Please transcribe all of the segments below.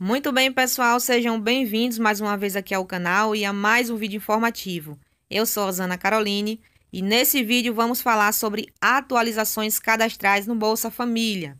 Muito bem, pessoal, sejam bem-vindos mais uma vez aqui ao canal e a mais um vídeo informativo. Eu sou Rosana Caroline e nesse vídeo vamos falar sobre atualizações cadastrais no Bolsa Família.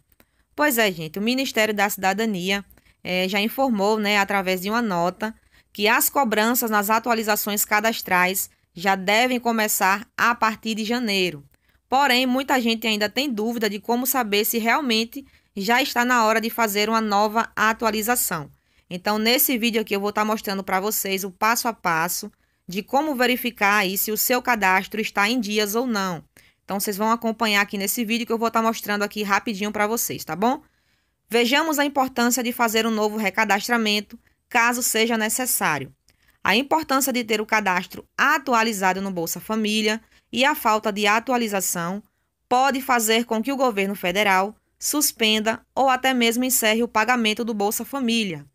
Pois é, gente, o Ministério da Cidadania é, já informou, né, através de uma nota, que as cobranças nas atualizações cadastrais já devem começar a partir de janeiro. Porém, muita gente ainda tem dúvida de como saber se realmente já está na hora de fazer uma nova atualização. Então, nesse vídeo aqui eu vou estar tá mostrando para vocês o passo a passo de como verificar aí se o seu cadastro está em dias ou não. Então, vocês vão acompanhar aqui nesse vídeo que eu vou estar tá mostrando aqui rapidinho para vocês, tá bom? Vejamos a importância de fazer um novo recadastramento, caso seja necessário. A importância de ter o cadastro atualizado no Bolsa Família, e a falta de atualização pode fazer com que o governo federal suspenda ou até mesmo encerre o pagamento do Bolsa Família.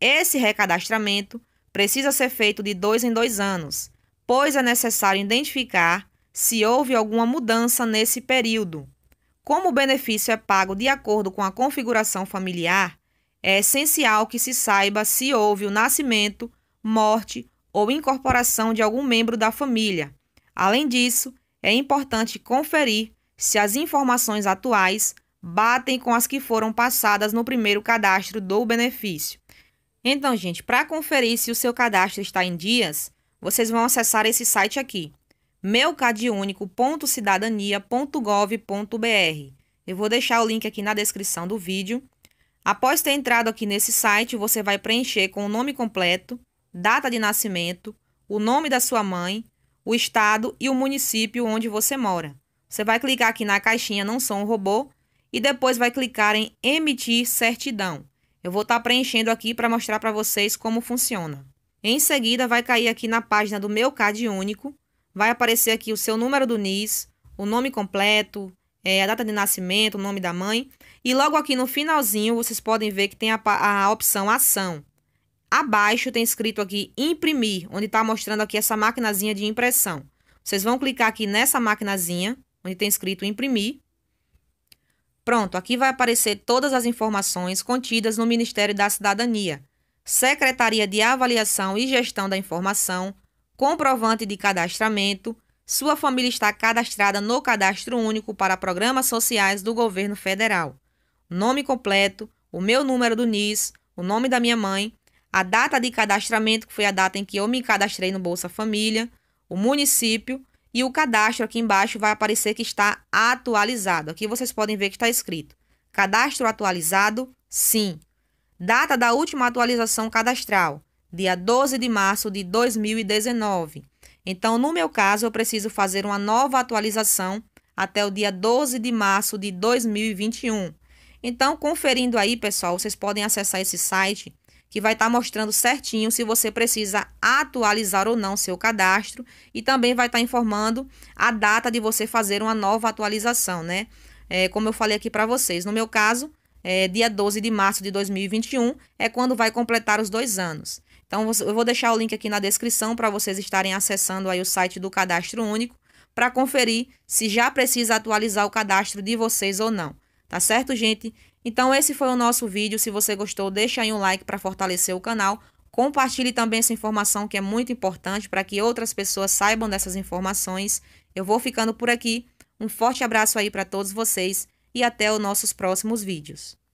Esse recadastramento precisa ser feito de dois em dois anos, pois é necessário identificar se houve alguma mudança nesse período. Como o benefício é pago de acordo com a configuração familiar, é essencial que se saiba se houve o nascimento, morte ou incorporação de algum membro da família, Além disso, é importante conferir se as informações atuais batem com as que foram passadas no primeiro cadastro do benefício. Então, gente, para conferir se o seu cadastro está em dias, vocês vão acessar esse site aqui, meucadunico.cidadania.gov.br. Eu vou deixar o link aqui na descrição do vídeo. Após ter entrado aqui nesse site, você vai preencher com o nome completo, data de nascimento, o nome da sua mãe, o estado e o município onde você mora. Você vai clicar aqui na caixinha Não sou um robô e depois vai clicar em Emitir certidão. Eu vou estar tá preenchendo aqui para mostrar para vocês como funciona. Em seguida, vai cair aqui na página do Meu CAD Único. Vai aparecer aqui o seu número do NIS, o nome completo, é, a data de nascimento, o nome da mãe. E logo aqui no finalzinho, vocês podem ver que tem a, a opção Ação. Abaixo tem escrito aqui imprimir, onde está mostrando aqui essa maquinazinha de impressão. Vocês vão clicar aqui nessa maquinazinha, onde tem escrito imprimir. Pronto, aqui vai aparecer todas as informações contidas no Ministério da Cidadania, Secretaria de Avaliação e Gestão da Informação, comprovante de cadastramento, sua família está cadastrada no Cadastro Único para Programas Sociais do Governo Federal. Nome completo, o meu número do NIS, o nome da minha mãe, a data de cadastramento, que foi a data em que eu me cadastrei no Bolsa Família, o município e o cadastro aqui embaixo vai aparecer que está atualizado. Aqui vocês podem ver que está escrito: cadastro atualizado, sim. Data da última atualização cadastral, dia 12 de março de 2019. Então, no meu caso, eu preciso fazer uma nova atualização até o dia 12 de março de 2021. Então, conferindo aí, pessoal, vocês podem acessar esse site que vai estar tá mostrando certinho se você precisa atualizar ou não seu cadastro e também vai estar tá informando a data de você fazer uma nova atualização, né? É, como eu falei aqui para vocês, no meu caso, é, dia 12 de março de 2021 é quando vai completar os dois anos. Então, eu vou deixar o link aqui na descrição para vocês estarem acessando aí o site do Cadastro Único para conferir se já precisa atualizar o cadastro de vocês ou não. Tá certo, gente? Então esse foi o nosso vídeo. Se você gostou, deixa aí um like para fortalecer o canal. Compartilhe também essa informação que é muito importante para que outras pessoas saibam dessas informações. Eu vou ficando por aqui. Um forte abraço aí para todos vocês e até os nossos próximos vídeos.